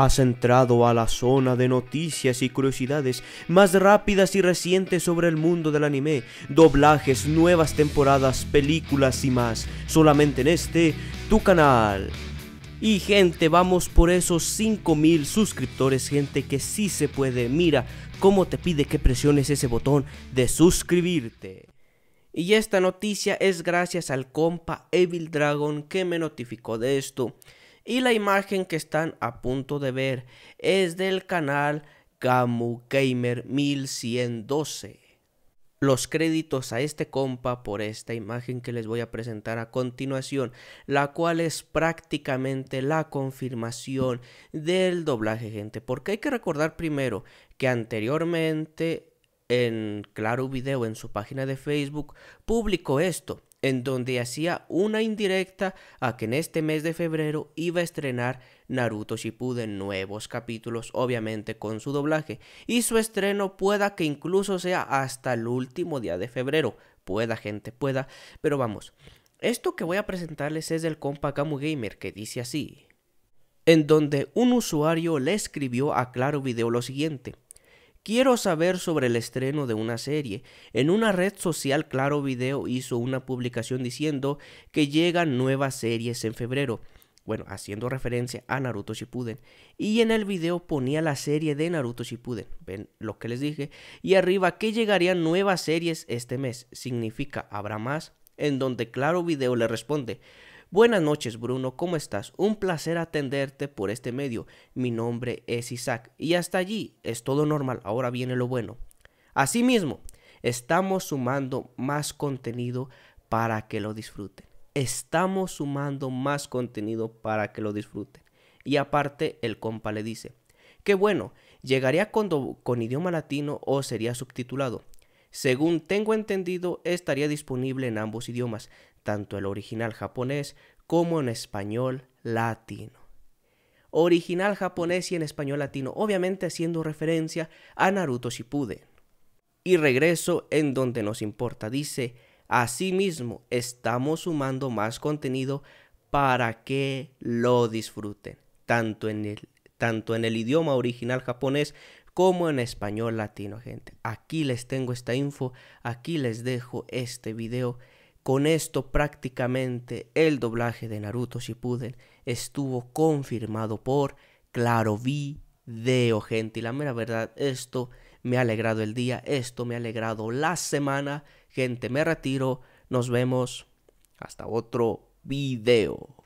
Has entrado a la zona de noticias y curiosidades más rápidas y recientes sobre el mundo del anime, doblajes, nuevas temporadas, películas y más, solamente en este, tu canal. Y gente, vamos por esos 5000 suscriptores, gente que sí se puede. Mira cómo te pide que presiones ese botón de suscribirte. Y esta noticia es gracias al compa Evil Dragon que me notificó de esto y la imagen que están a punto de ver es del canal Gamu Gamer 1112. Los créditos a este compa por esta imagen que les voy a presentar a continuación, la cual es prácticamente la confirmación del doblaje, gente. Porque hay que recordar primero que anteriormente en Claro Video, en su página de Facebook, publicó esto en donde hacía una indirecta a que en este mes de febrero iba a estrenar Naruto Shippuden nuevos capítulos, obviamente con su doblaje, y su estreno pueda que incluso sea hasta el último día de febrero, pueda gente, pueda, pero vamos, esto que voy a presentarles es del compa Kamu Gamer que dice así, en donde un usuario le escribió a Claro Video lo siguiente, Quiero saber sobre el estreno de una serie. En una red social Claro Video hizo una publicación diciendo que llegan nuevas series en febrero. Bueno, haciendo referencia a Naruto Shippuden. Y en el video ponía la serie de Naruto Shippuden. Ven lo que les dije. Y arriba que llegarían nuevas series este mes. Significa, habrá más. En donde Claro Video le responde. Buenas noches Bruno, ¿cómo estás? Un placer atenderte por este medio. Mi nombre es Isaac y hasta allí es todo normal, ahora viene lo bueno. Asimismo, estamos sumando más contenido para que lo disfruten. Estamos sumando más contenido para que lo disfruten. Y aparte, el compa le dice, qué bueno, llegaría con, con idioma latino o sería subtitulado. Según tengo entendido, estaría disponible en ambos idiomas, tanto el original japonés como en español latino. Original japonés y en español latino, obviamente haciendo referencia a Naruto Shippuden. Y regreso en donde nos importa, dice, asimismo estamos sumando más contenido para que lo disfruten, tanto en el, tanto en el idioma original japonés como en español latino, gente. Aquí les tengo esta info, aquí les dejo este video. Con esto prácticamente el doblaje de Naruto si puden estuvo confirmado por Claro Video, gente. Y la mera verdad, esto me ha alegrado el día, esto me ha alegrado la semana. Gente, me retiro. Nos vemos. Hasta otro video.